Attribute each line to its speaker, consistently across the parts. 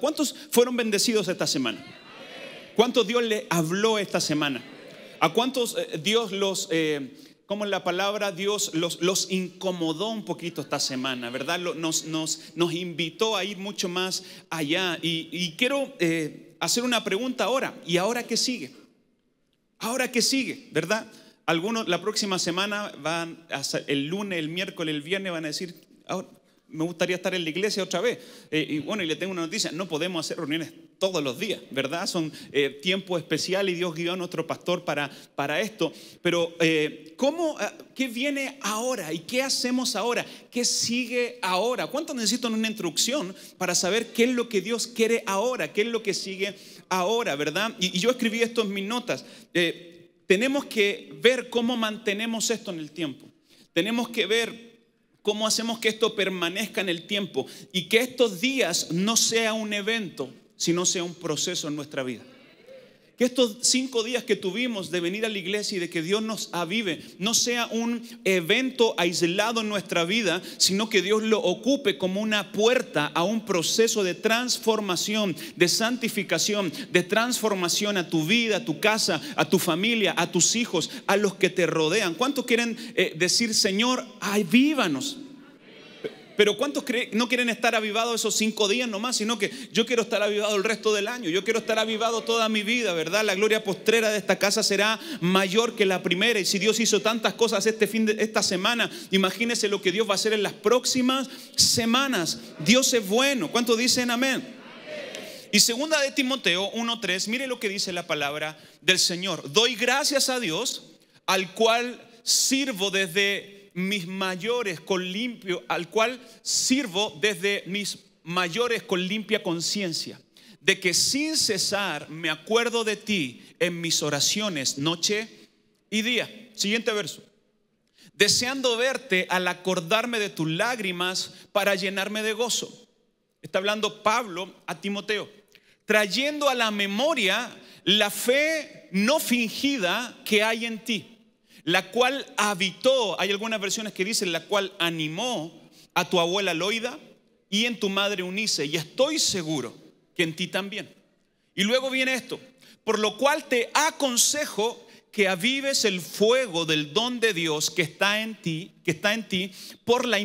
Speaker 1: ¿Cuántos fueron bendecidos esta semana? ¿Cuántos Dios le habló esta semana? ¿A cuántos eh, Dios los, eh, como es la palabra Dios los, incomodó un poquito esta semana, verdad? Nos, nos, nos invitó a ir mucho más allá. Y, quiero eh, hacer una pregunta ahora. ¿Y ahora qué sigue? ¿Ahora qué sigue, verdad? Algunos la próxima semana van, el lunes, el miércoles, el viernes van a decir, ahora, me gustaría estar en la iglesia otra vez. Eh, y bueno, y le tengo una noticia, no podemos hacer reuniones todos los días, ¿verdad? Son eh, tiempo especial y Dios guió a nuestro pastor para, para esto. Pero, eh, ¿cómo, ah, ¿qué viene ahora y qué hacemos ahora? ¿Qué sigue ahora? ¿Cuánto necesitan una instrucción para saber qué es lo que Dios quiere ahora? ¿Qué es lo que sigue ahora, verdad? Y, y yo escribí esto en mis notas. tenemos que ver cómo mantenemos esto en el tiempo. Tenemos que ver ¿Cómo hacemos que esto permanezca en el tiempo y que estos días no sea un evento, sino sea un proceso en nuestra vida? Que estos cinco días que tuvimos de venir a la iglesia y de que Dios nos avive no sea un evento aislado en nuestra vida, sino que Dios lo ocupe como una puerta a un proceso de transformación, de santificación, de transformación a tu vida, a tu casa, a tu familia, a tus hijos, a los que te rodean. ¿Cuántos quieren eh, decir, Señor, avívanos? Pero ¿cuántos no quieren estar avivados esos cinco días nomás? Sino que yo quiero estar avivado el resto del año, yo quiero estar avivado toda mi vida, ¿verdad? La gloria postrera de esta casa será mayor que la primera. Y si Dios hizo tantas cosas este fin de esta semana, imagínense lo que Dios va a hacer en las próximas semanas. Dios es bueno. ¿Cuántos dicen amén? Y segunda de Timoteo 1.3, mire lo que dice la palabra del Señor. Doy gracias a Dios, al cual sirvo desde mis mayores con limpio, al cual sirvo desde mis mayores con limpia conciencia, de que sin cesar me acuerdo de ti en mis oraciones noche y día. Siguiente verso. Deseando verte al acordarme de tus lágrimas para llenarme de gozo. Está hablando Pablo a Timoteo, trayendo a la memoria la fe no fingida que hay en ti la cual habitó, hay algunas versiones que dicen, la cual animó a tu abuela Loida y en tu madre Unice, y estoy seguro que en ti también. Y luego viene esto, por lo cual te aconsejo que avives el fuego del don de Dios que está en ti, que está en ti por la,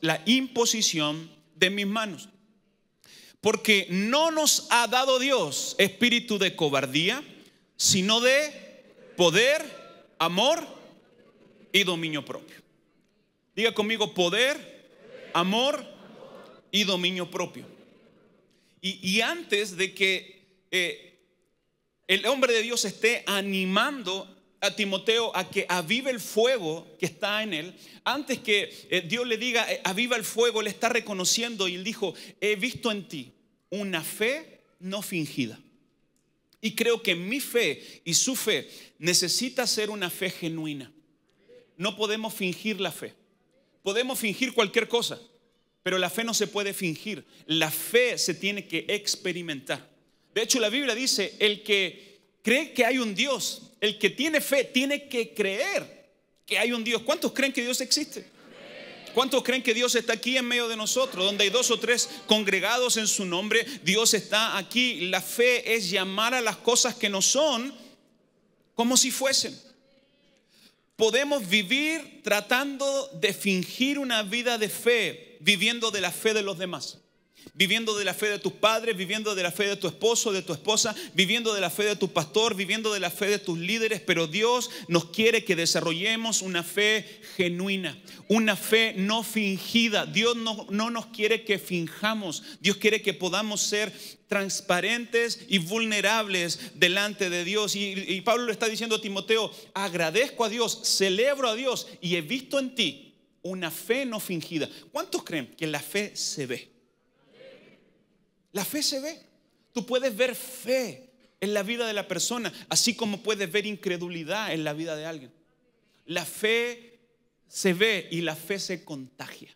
Speaker 1: la imposición de mis manos. Porque no nos ha dado Dios espíritu de cobardía, sino de poder, amor y dominio propio. Diga conmigo poder, amor y dominio propio. Y, antes de que eh, el hombre de Dios esté animando a Timoteo a que avive el fuego que está en él, antes que eh, Dios le diga eh, aviva el fuego, le está reconociendo y él dijo, he visto en ti una fe no fingida. Y creo que mi fe y su fe necesita ser una fe genuina. No podemos fingir la fe. Podemos fingir cualquier cosa, pero la fe no se puede fingir. La fe se tiene que experimentar. De hecho, la Biblia dice, el que cree que hay un Dios, el que tiene fe, tiene que creer que hay un Dios. ¿Cuántos creen que Dios existe? ¿Cuántos creen que Dios está aquí en medio de nosotros? Donde hay dos o tres congregados en su nombre, Dios está aquí. La fe es llamar a las cosas que no son como si fuesen. Podemos vivir tratando de fingir una vida de fe, viviendo de la fe de los demás viviendo de la fe de tus padres, viviendo de la fe de tu esposo, de tu esposa, viviendo de la fe de tu pastor, viviendo de la fe de tus líderes, pero Dios nos quiere que desarrollemos una fe genuina, una fe no fingida. Dios no, no nos quiere que finjamos, Dios quiere que podamos ser transparentes y vulnerables delante de Dios. Y, y Pablo le está diciendo a Timoteo, agradezco a Dios, celebro a Dios y he visto en ti una fe no fingida. ¿Cuántos creen que la fe se ve? La fe se ve. Tú puedes ver fe en la vida de la persona, así como puedes ver incredulidad en la vida de alguien. La fe se ve y la fe se contagia.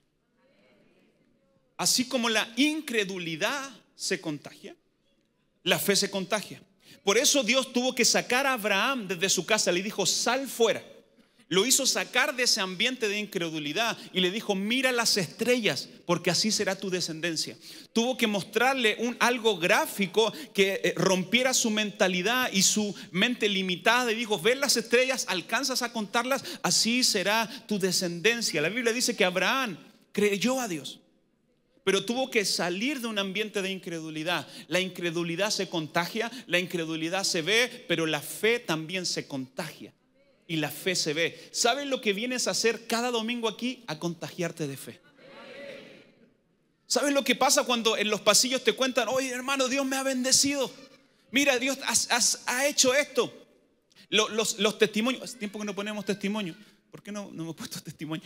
Speaker 1: Así como la incredulidad se contagia, la fe se contagia. Por eso Dios tuvo que sacar a Abraham desde su casa, le dijo, sal fuera lo hizo sacar de ese ambiente de incredulidad y le dijo, mira las estrellas, porque así será tu descendencia. Tuvo que mostrarle un, algo gráfico que eh, rompiera su mentalidad y su mente limitada y dijo, Ven las estrellas, alcanzas a contarlas, así será tu descendencia. La Biblia dice que Abraham creyó a Dios, pero tuvo que salir de un ambiente de incredulidad. La incredulidad se contagia, la incredulidad se ve, pero la fe también se contagia y la fe se ve. ¿Saben lo que vienes a hacer cada domingo aquí? A contagiarte de fe. ¿Sabes lo que pasa cuando en los pasillos te cuentan, oye hermano, Dios me ha bendecido? Mira, Dios ha hecho esto. Los, testimonios, hace tiempo que no ponemos testimonio. ¿Por qué no, no hemos puesto testimonio?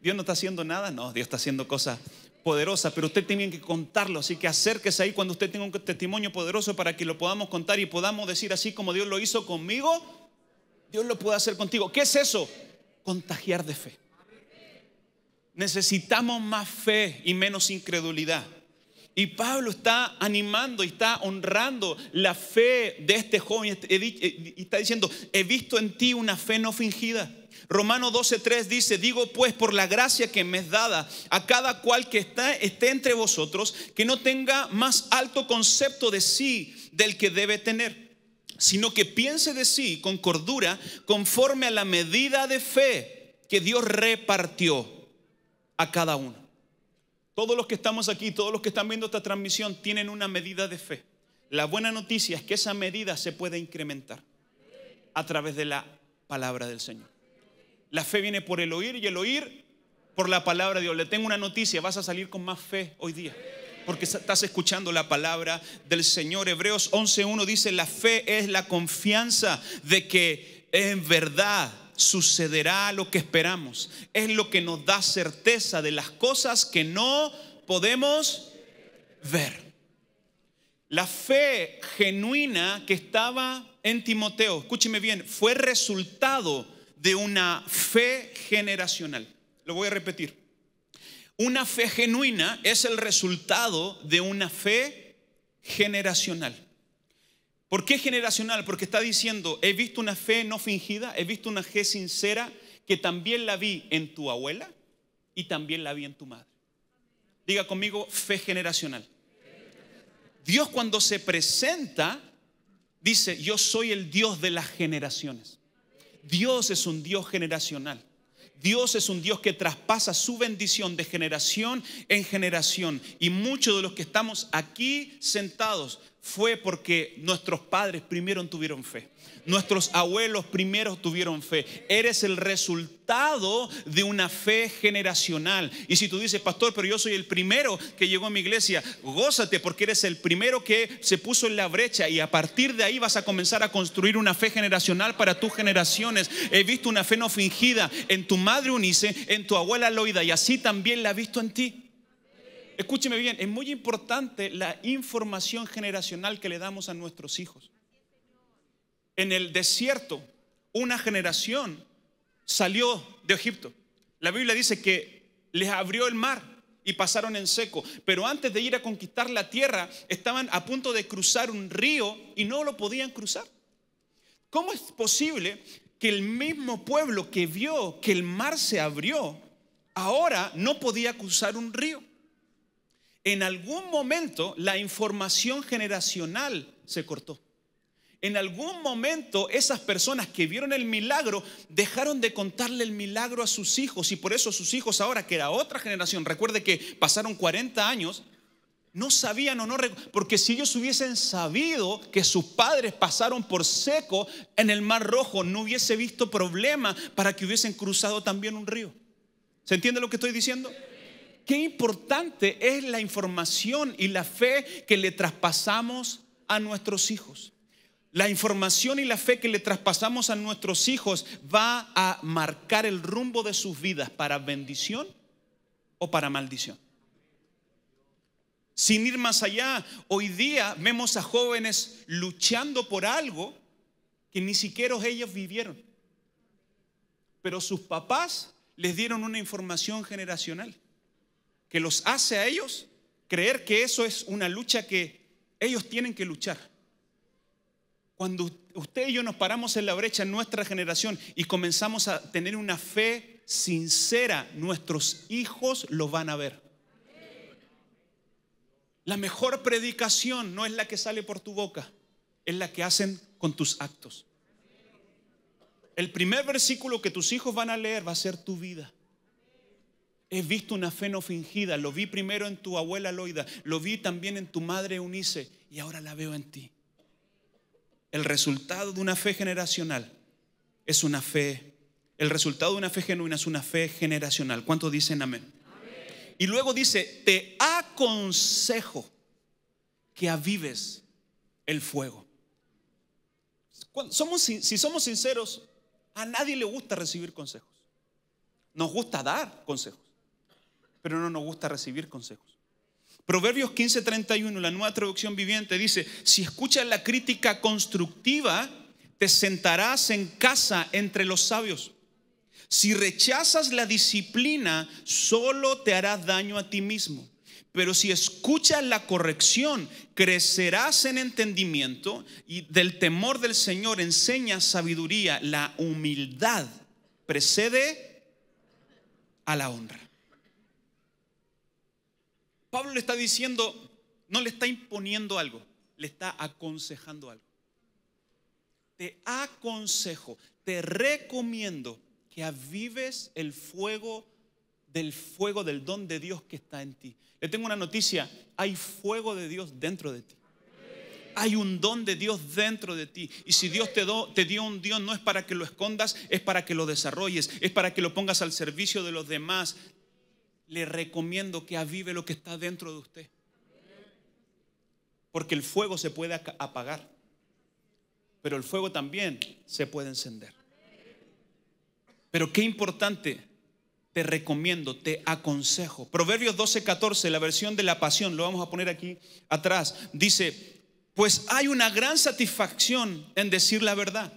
Speaker 1: Dios no está haciendo nada, no, Dios está haciendo cosas poderosas, pero usted tiene que contarlo, así que acérquese ahí cuando usted tenga un testimonio poderoso para que lo podamos contar y podamos decir así como Dios lo hizo conmigo, Dios lo puede hacer contigo. ¿Qué es eso? Contagiar de fe. Necesitamos más fe y menos incredulidad. Y Pablo está animando y está honrando la fe de este joven este, eh, y está diciendo, he visto en ti una fe no fingida. Romano 12:3 dice, digo pues por la gracia que me es dada a cada cual que está, esté entre vosotros, que no tenga más alto concepto de sí del que debe tener sino que piense de sí con cordura conforme a la medida de fe que Dios repartió a cada uno. Todos los que estamos aquí, todos los que están viendo esta transmisión, tienen una medida de fe. La buena noticia es que esa medida se puede incrementar a través de la palabra del Señor. La fe viene por el oír y el oír por la palabra de Dios. Le tengo una noticia, vas a salir con más fe hoy día porque estás escuchando la palabra del Señor. Hebreos 11.1 dice, la fe es la confianza de que en verdad sucederá lo que esperamos. Es lo que nos da certeza de las cosas que no podemos ver. La fe genuina que estaba en Timoteo, escúcheme bien, fue resultado de una fe generacional. Lo voy a repetir. Una fe genuina es el resultado de una fe generacional. ¿Por qué generacional? Porque está diciendo, he visto una fe no fingida, he visto una fe sincera que también la vi en tu abuela y también la vi en tu madre. Diga conmigo, fe generacional. Dios cuando se presenta, dice, yo soy el Dios de las generaciones. Dios es un Dios generacional. Dios es un Dios que traspasa su bendición de generación en generación. Y muchos de los que estamos aquí sentados fue porque nuestros padres primero tuvieron fe. Nuestros abuelos primero tuvieron fe. Eres el resultado de una fe generacional. Y si tú dices, pastor, pero yo soy el primero que llegó a mi iglesia, gózate porque eres el primero que se puso en la brecha y a partir de ahí vas a comenzar a construir una fe generacional para tus generaciones. He visto una fe no fingida en tu madre Unice, en tu abuela Loida y así también la he visto en ti escúcheme bien, es muy importante la información generacional que le damos a nuestros hijos. En el desierto, una generación salió de Egipto. La Biblia dice que les abrió el mar y pasaron en seco. Pero antes de ir a conquistar la tierra, estaban a punto de cruzar un río y no lo podían cruzar. ¿Cómo es posible que el mismo pueblo que vio que el mar se abrió, ahora no podía cruzar un río? en algún momento la información generacional se cortó. En algún momento esas personas que vieron el milagro dejaron de contarle el milagro a sus hijos y por eso sus hijos ahora, que era otra generación, recuerde que pasaron 40 años, no sabían o no, porque si ellos hubiesen sabido que sus padres pasaron por seco en el Mar Rojo, no hubiese visto problema para que hubiesen cruzado también un río. ¿Se entiende lo que estoy diciendo? qué importante es la información y la fe que le traspasamos a nuestros hijos. La información y la fe que le traspasamos a nuestros hijos va a marcar el rumbo de sus vidas para bendición o para maldición. Sin ir más allá, hoy día vemos a jóvenes luchando por algo que ni siquiera ellos vivieron. Pero sus papás les dieron una información generacional que los hace a ellos creer que eso es una lucha que ellos tienen que luchar. Cuando usted y yo nos paramos en la brecha en nuestra generación y comenzamos a tener una fe sincera, nuestros hijos lo van a ver. La mejor predicación no es la que sale por tu boca, es la que hacen con tus actos. El primer versículo que tus hijos van a leer va a ser tu vida. He visto una fe no fingida. Lo vi primero en tu abuela Loida. Lo vi también en tu madre Eunice. Y ahora la veo en ti. El resultado de una fe generacional es una fe. El resultado de una fe genuina es una fe generacional. ¿Cuántos dicen amén? Y luego dice, te aconsejo que avives el fuego. Somos, si somos sinceros, a nadie le gusta recibir consejos. Nos gusta dar consejos pero no nos gusta recibir consejos. Proverbios 15:31, la nueva traducción viviente, dice, si escuchas la crítica constructiva, te sentarás en casa entre los sabios. Si rechazas la disciplina, solo te harás daño a ti mismo. Pero si escuchas la corrección, crecerás en entendimiento y del temor del Señor enseña sabiduría. La humildad precede a la honra. Pablo le está diciendo, no le está imponiendo algo, le está aconsejando algo. Te aconsejo, te recomiendo que avives el fuego del fuego del don de Dios que está en ti. Le tengo una noticia, hay fuego de Dios dentro de ti. Hay un don de Dios dentro de ti. Y si Dios te, te dio un don, no es para que lo escondas, es para que lo desarrolles, es para que lo pongas al servicio de los demás le recomiendo que avive lo que está dentro de usted. Porque el fuego se puede apagar, pero el fuego también se puede encender. Pero qué importante, te recomiendo, te aconsejo. Proverbios 12, 14, la versión de la pasión, lo vamos a poner aquí atrás, dice, pues hay una gran satisfacción en decir la verdad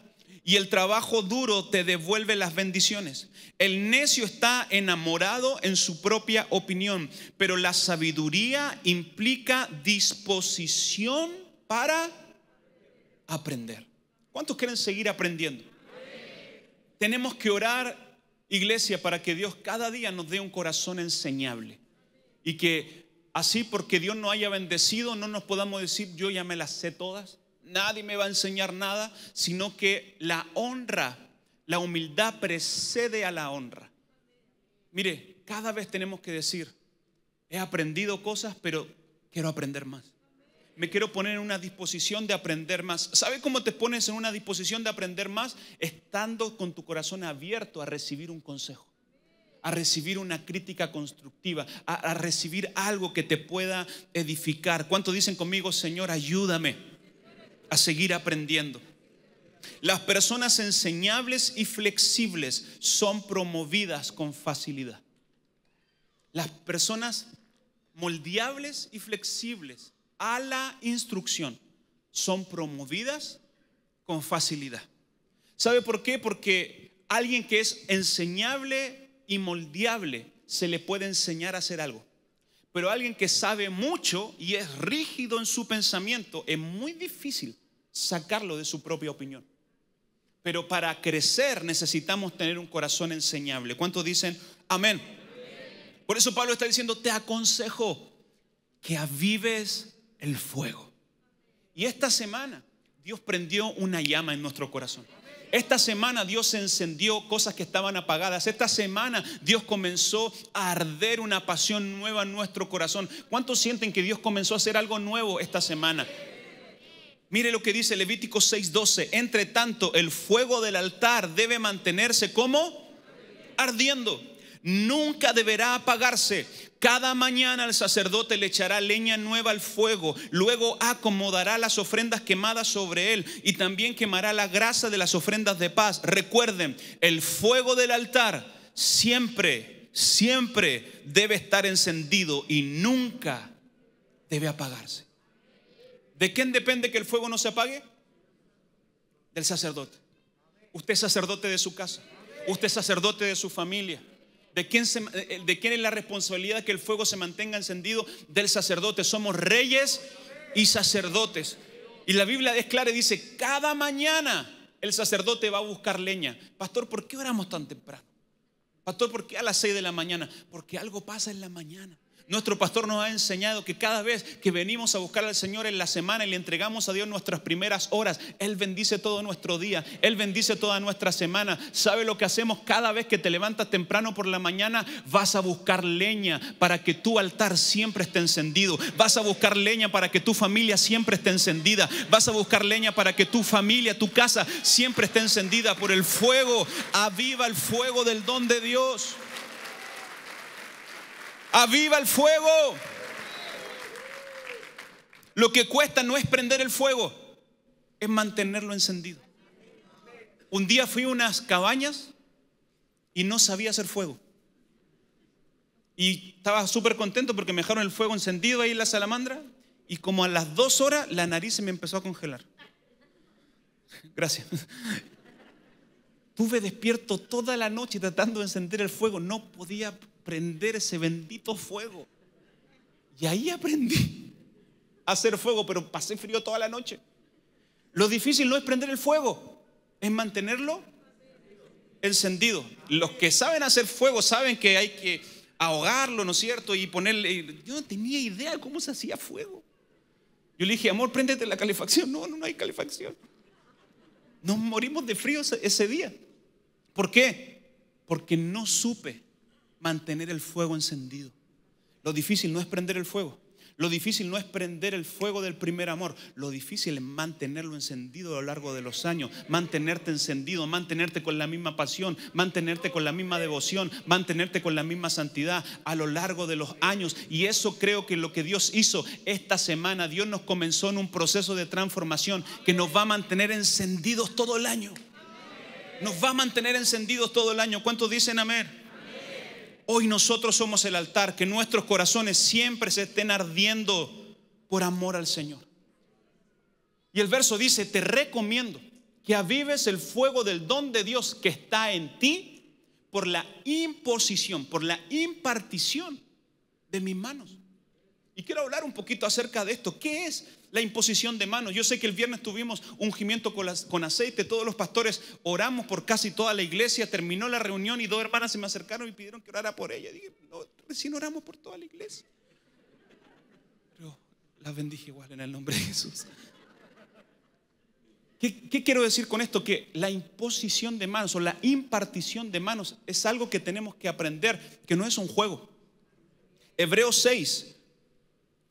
Speaker 1: y el trabajo duro te devuelve las bendiciones. El necio está enamorado en su propia opinión, pero la sabiduría implica disposición para aprender. ¿Cuántos quieren seguir aprendiendo? Tenemos que orar, iglesia, para que Dios cada día nos dé un corazón enseñable y que así porque Dios nos haya bendecido no nos podamos decir yo ya me las sé todas nadie me va a enseñar nada, sino que la honra, la humildad precede a la honra. Mire, cada vez tenemos que decir, he aprendido cosas, pero quiero aprender más. Me quiero poner en una disposición de aprender más. ¿Sabe cómo te pones en una disposición de aprender más? Estando con tu corazón abierto a recibir un consejo a recibir una crítica constructiva, a, recibir algo que te pueda edificar. ¿Cuánto dicen conmigo, Señor, ayúdame? a seguir aprendiendo. Las personas enseñables y flexibles son promovidas con facilidad. Las personas moldeables y flexibles a la instrucción son promovidas con facilidad. ¿Sabe por qué? Porque alguien que es enseñable y moldeable se le puede enseñar a hacer algo. Pero alguien que sabe mucho y es rígido en su pensamiento, es muy difícil sacarlo de su propia opinión. Pero para crecer necesitamos tener un corazón enseñable. ¿Cuántos dicen amén? Por eso Pablo está diciendo, te aconsejo que avives el fuego. Y esta semana Dios prendió una llama en nuestro corazón. Esta semana Dios encendió cosas que estaban apagadas. Esta semana Dios comenzó a arder una pasión nueva en nuestro corazón. ¿Cuántos sienten que Dios comenzó a hacer algo nuevo esta semana? Mire lo que dice Levítico 6:12. Entre tanto, el fuego del altar debe mantenerse como ardiendo. Nunca deberá apagarse. Cada mañana el sacerdote le echará leña nueva al fuego, luego acomodará las ofrendas quemadas sobre él y también quemará la grasa de las ofrendas de paz. Recuerden, el fuego del altar siempre, siempre debe estar encendido y nunca debe apagarse. ¿De quién depende que el fuego no se apague? Del sacerdote. Usted es sacerdote de su casa, usted es sacerdote de su familia. Eh, ¿De quién, es la responsabilidad que el fuego se mantenga encendido? Del sacerdote. Somos reyes y sacerdotes. Y la Biblia es clara y dice, cada mañana el sacerdote va a buscar leña. Pastor, ¿por qué oramos tan temprano? Pastor, ¿por qué a las seis de la mañana? Porque algo pasa en la mañana. Nuestro pastor nos ha enseñado que cada vez que venimos a buscar al Señor en la semana y le entregamos a Dios nuestras primeras horas, Él bendice todo nuestro día, Él bendice toda nuestra semana. ¿Sabe lo que hacemos cada vez que te levantas temprano por la mañana? Vas a buscar leña para que tu altar siempre esté encendido. Vas a buscar leña para que tu familia siempre esté encendida. Vas a buscar leña para que tu familia, tu casa siempre esté encendida por el fuego. Aviva el fuego del don de Dios aviva el fuego. Lo que cuesta no es prender el fuego, es mantenerlo encendido. Un día fui a unas cabañas y no sabía hacer fuego. Y estaba súper contento porque me dejaron el fuego encendido ahí en la salamandra. Y como a las dos horas la nariz se me empezó a congelar. Gracias. Tuve despierto toda la noche tratando de encender el fuego. No podía prender ese bendito fuego. Y ahí aprendí a hacer fuego, pero pasé frío toda la noche. Lo difícil no es prender el fuego, es mantenerlo encendido. Los que saben hacer fuego saben que hay que ahogarlo, ¿no es cierto? Y ponerle... Yo no tenía idea cómo se hacía fuego. Yo le dije, amor, préndete la calefacción. No, no, no hay calefacción. Nos morimos de frío ese día. ¿Por qué? Porque no supe mantener el fuego encendido. Lo difícil no es prender el fuego. Lo difícil no es prender el fuego del primer amor, lo difícil es mantenerlo encendido a lo largo de los años, mantenerte encendido, mantenerte con la misma pasión, mantenerte con la misma devoción, mantenerte con la misma santidad a lo largo de los años. Y eso creo que lo que Dios hizo esta semana, Dios nos comenzó en un proceso de transformación que nos va a mantener encendidos todo el año. Nos va a mantener encendidos todo el año. ¿Cuántos dicen amén? hoy nosotros somos el altar, que nuestros corazones siempre se estén ardiendo por amor al Señor. Y el verso dice, te recomiendo que avives el fuego del don de Dios que está en ti por la imposición, por la impartición de mis manos. Y quiero hablar un poquito acerca de esto. ¿Qué es la imposición de manos? Yo sé que el viernes tuvimos ungimiento con, con, aceite, todos los pastores oramos por casi toda la iglesia, terminó la reunión y dos hermanas se me acercaron y pidieron que orara por ella. dije, no, recién oramos por toda la iglesia. Pero las bendije igual en el nombre de Jesús. ¿Qué, ¿Qué quiero decir con esto? Que la imposición de manos o la impartición de manos es algo que tenemos que aprender, que no es un juego. Hebreos 6,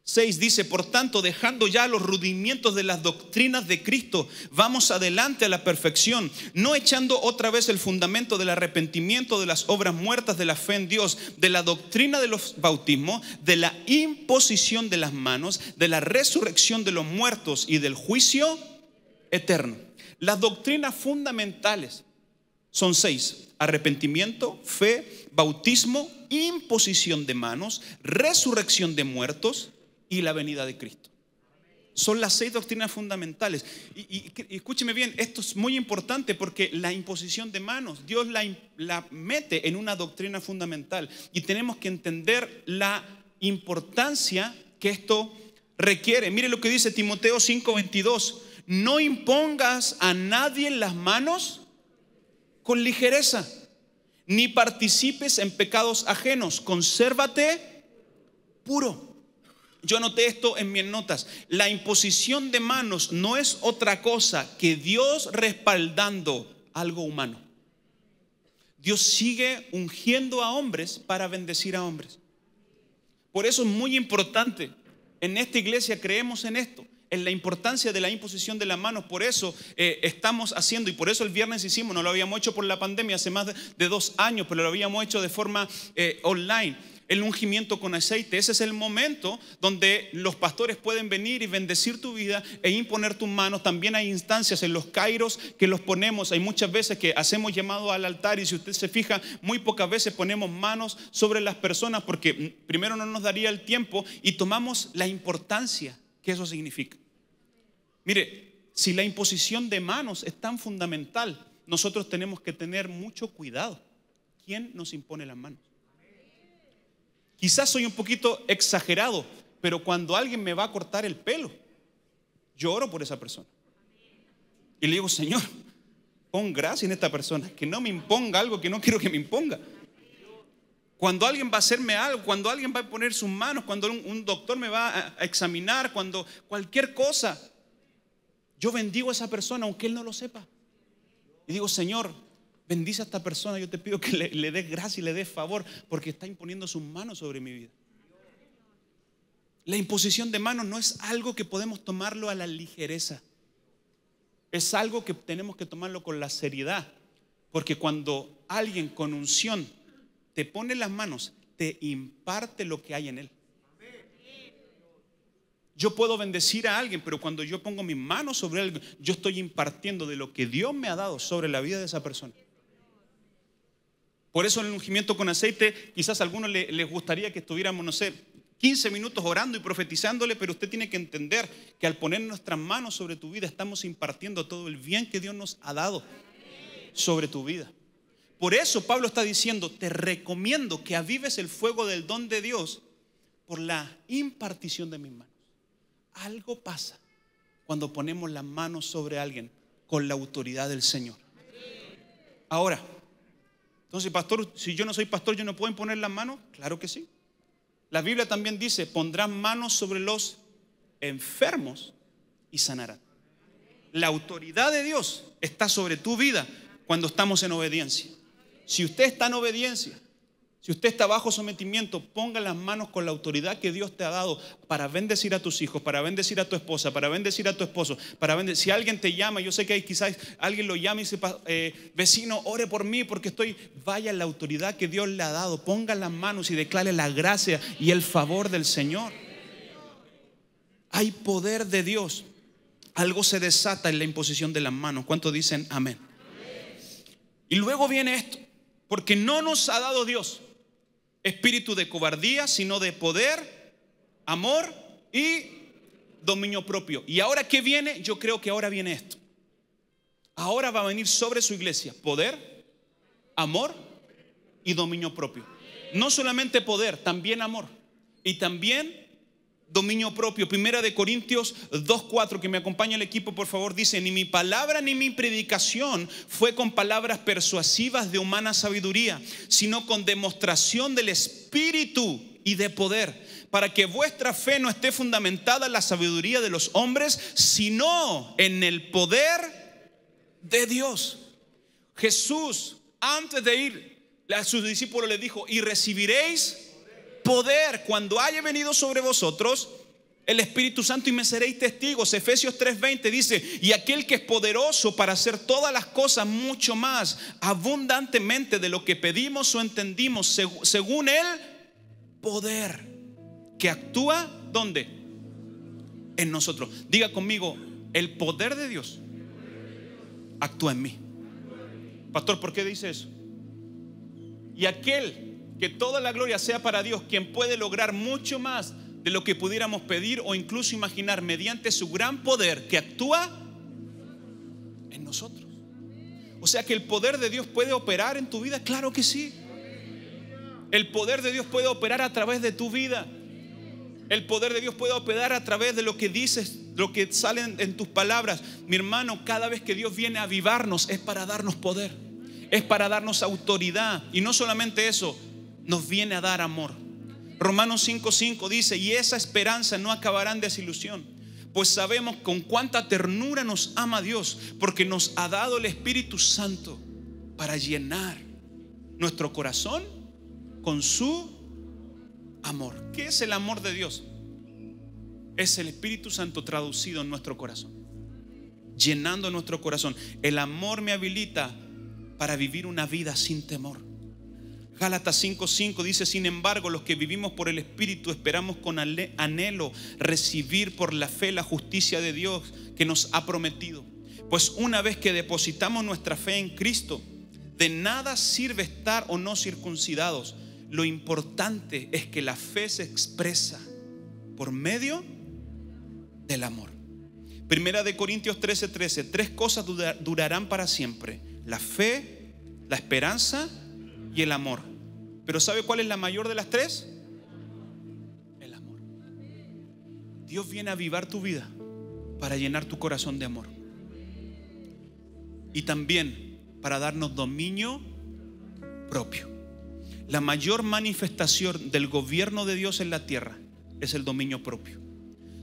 Speaker 1: 6 dice, por tanto, dejando ya los rudimientos de las doctrinas de Cristo, vamos adelante a la perfección, no echando otra vez el fundamento del arrepentimiento, de las obras muertas, de la fe en Dios, de la doctrina de los bautismos, de la imposición de las manos, de la resurrección de los muertos y del juicio eterno. Las doctrinas fundamentales son seis, arrepentimiento, fe, bautismo, imposición de manos, resurrección de muertos y la venida de Cristo. Son las seis doctrinas fundamentales. Y, escúcheme bien, esto es muy importante porque la imposición de manos, Dios la, la mete en una doctrina fundamental y tenemos que entender la importancia que esto requiere. Mire lo que dice Timoteo 5:22. No impongas a nadie las manos con ligereza, ni participes en pecados ajenos. Consérvate puro. Yo anoté esto en mis notas. La imposición de manos no es otra cosa que Dios respaldando algo humano. Dios sigue ungiendo a hombres para bendecir a hombres. Por eso es muy importante. En esta iglesia creemos en esto, en la importancia de la imposición de las manos. Por eso eh, estamos haciendo, y por eso el viernes hicimos, no lo habíamos hecho por la pandemia hace más de, dos años, pero lo habíamos hecho de forma eh, online el ungimiento con aceite. Ese es el momento donde los pastores pueden venir y bendecir tu vida e imponer tus manos. También hay instancias en los kairos que los ponemos. Hay muchas veces que hacemos llamado al altar y si usted se fija, muy pocas veces ponemos manos sobre las personas porque mm, primero no nos daría el tiempo y tomamos la importancia que eso significa. Mire, si la imposición de manos es tan fundamental, nosotros tenemos que tener mucho cuidado. ¿Quién nos impone las manos? Quizás soy un poquito exagerado, pero cuando alguien me va a cortar el pelo, lloro por esa persona. Y le digo, Señor, pon gracia en esta persona, que no me imponga algo que no quiero que me imponga. Cuando alguien va a hacerme algo, cuando alguien va a poner sus manos, cuando un, doctor me va a examinar, cuando cualquier cosa, yo bendigo a esa persona aunque él no lo sepa. Y digo, Señor, bendice a esta persona, yo te pido que le, des gracia y le des favor, porque está imponiendo sus manos sobre mi vida. La imposición de manos no es algo que podemos tomarlo a la ligereza. Es algo que tenemos que tomarlo con la seriedad. Porque cuando alguien con unción te pone las manos, te imparte lo que hay en él. Yo puedo bendecir a alguien, pero cuando yo pongo mis manos sobre él, yo estoy impartiendo de lo que Dios me ha dado sobre la vida de esa persona. Por eso el ungimiento con aceite, quizás a algunos les gustaría que estuviéramos, no sé, 15 minutos orando y profetizándole, pero usted tiene que entender que al poner nuestras manos sobre tu vida estamos impartiendo todo el bien que Dios nos ha dado sobre tu vida. Por eso Pablo está diciendo, te recomiendo que avives el fuego del don de Dios por la impartición de mis manos. Algo pasa cuando ponemos las manos sobre alguien con la autoridad del Señor. Ahora, entonces, pastor, si yo no soy pastor, ¿yo no puedo poner las manos? Claro que sí. La Biblia también dice, pondrás manos sobre los enfermos y sanarán. La autoridad de Dios está sobre tu vida cuando estamos en obediencia. Si usted está en obediencia, si usted está bajo sometimiento, ponga las manos con la autoridad que Dios te ha dado para bendecir a tus hijos, para bendecir a tu esposa, para bendecir a tu esposo. Para bendecir. Si alguien te llama, yo sé que hay, quizás alguien lo llama y dice, eh, vecino, ore por mí porque estoy, vaya la autoridad que Dios le ha dado. Ponga las manos y declare la gracia y el favor del Señor. Hay poder de Dios. Algo se desata en la imposición de las manos. ¿Cuántos dicen amén. Y luego viene esto, porque no nos ha dado Dios espíritu de cobardía, sino de poder, amor y dominio propio. ¿Y ahora que viene? Yo creo que ahora viene esto. Ahora va a venir sobre su iglesia poder, amor y dominio propio. No solamente poder, también amor. Y también dominio propio. Primera de Corintios 2.4, que me acompaña el equipo, por favor, dice, ni mi palabra ni mi predicación fue con palabras persuasivas de humana sabiduría, sino con demostración del Espíritu y de poder, para que vuestra fe no esté fundamentada en la sabiduría de los hombres, sino en el poder de Dios. Jesús, antes de ir, a sus discípulos le dijo, y recibiréis poder cuando haya venido sobre vosotros el Espíritu Santo y me seréis testigos. Efesios 3:20 dice, y aquel que es poderoso para hacer todas las cosas mucho más abundantemente de lo que pedimos o entendimos, según el poder que actúa, ¿dónde? En nosotros. Diga conmigo, el poder de Dios actúa en mí. Pastor, ¿por qué dice eso? Y aquel que toda la gloria sea para Dios, quien puede lograr mucho más de lo que pudiéramos pedir o incluso imaginar mediante su gran poder que actúa en nosotros. O sea que el poder de Dios puede operar en tu vida, claro que sí. El poder de Dios puede operar a través de tu vida. El poder de Dios puede operar a través de lo que dices, lo que salen en tus palabras. Mi hermano, cada vez que Dios viene a avivarnos es para darnos poder, es para darnos autoridad. Y no solamente eso, nos viene a dar amor. Romanos 5:5 dice, y esa esperanza no acabará en desilusión, pues sabemos con cuánta ternura nos ama Dios, porque nos ha dado el Espíritu Santo para llenar nuestro corazón con su amor. ¿Qué es el amor de Dios? Es el Espíritu Santo traducido en nuestro corazón, llenando nuestro corazón. El amor me habilita para vivir una vida sin temor Gálatas 5:5 dice, sin embargo, los que vivimos por el Espíritu esperamos con anhelo recibir por la fe la justicia de Dios que nos ha prometido. Pues una vez que depositamos nuestra fe en Cristo, de nada sirve estar o no circuncidados. Lo importante es que la fe se expresa por medio del amor. Primera de Corintios 13:13, tres cosas durarán para siempre. La fe, la esperanza y el amor. Pero ¿sabe cuál es la mayor de las tres? El amor. Dios viene a avivar tu vida para llenar tu corazón de amor. Y también para darnos dominio propio. La mayor manifestación del gobierno de Dios en la tierra es el dominio propio.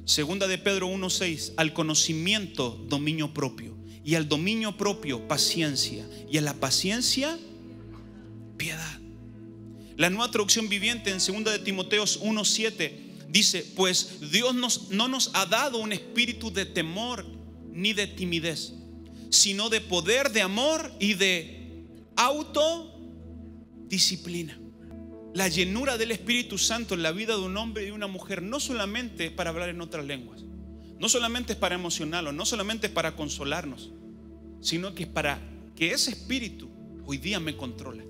Speaker 1: Segunda de Pedro 1.6, al conocimiento dominio propio. Y al dominio propio paciencia. Y a la paciencia la nueva traducción viviente en 2 de Timoteos 1.7 dice, pues Dios nos, no nos ha dado un espíritu de temor ni de timidez, sino de poder, de amor y de autodisciplina. La llenura del Espíritu Santo en la vida de un hombre y una mujer no solamente es para hablar en otras lenguas, no solamente es para emocionarnos, no solamente es para consolarnos, sino que es para que ese espíritu hoy día me controle.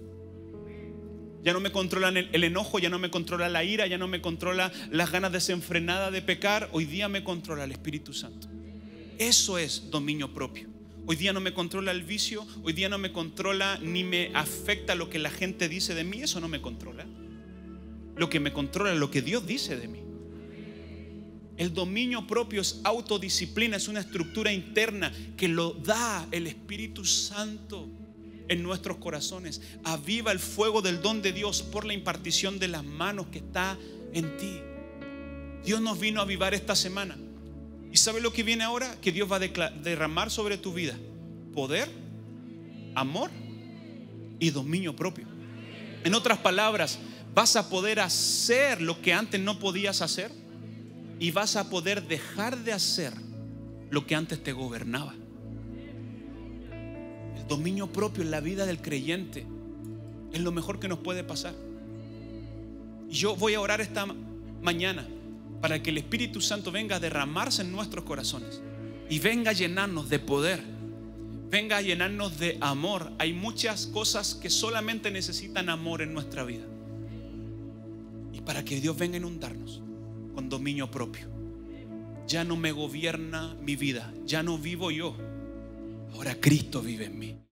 Speaker 1: Ya no me controlan el, enojo, ya no me controla la ira, ya no me controla las ganas desenfrenadas de pecar. Hoy día me controla el Espíritu Santo. Eso es dominio propio. Hoy día no me controla el vicio, hoy día no me controla ni me afecta lo que la gente dice de mí, eso no me controla. Lo que me controla es lo que Dios dice de mí. El dominio propio es autodisciplina, es una estructura interna que lo da el Espíritu Santo en nuestros corazones. Aviva el fuego del don de Dios por la impartición de las manos que está en ti. Dios nos vino a avivar esta semana. ¿Y sabe lo que viene ahora? Que Dios va a derramar sobre tu vida poder, amor y dominio propio. En otras palabras, vas a poder hacer lo que antes no podías hacer y vas a poder dejar de hacer lo que antes te gobernaba. Dominio propio en la vida del creyente es lo mejor que nos puede pasar. Y Yo voy a orar esta mañana para que el Espíritu Santo venga a derramarse en nuestros corazones y venga a llenarnos de poder, venga a llenarnos de amor. Hay muchas cosas que solamente necesitan amor en nuestra vida. Y para que Dios venga a inundarnos con dominio propio. Ya no me gobierna mi vida, ya no vivo yo Ahora Cristo vive en mí.